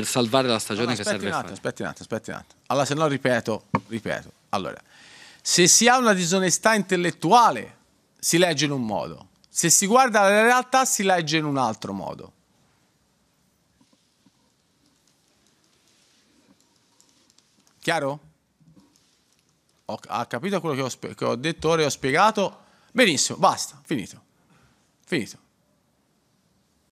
per salvare la stagione allora, che serve fare. Aspetti un attimo, aspetti un attimo. Allora, se no ripeto, ripeto. Allora, se si ha una disonestà intellettuale, si legge in un modo. Se si guarda la realtà, si legge in un altro modo. Chiaro? Ho, ha capito quello che ho, che ho detto ora e ho spiegato? Benissimo, basta, finito. Finito.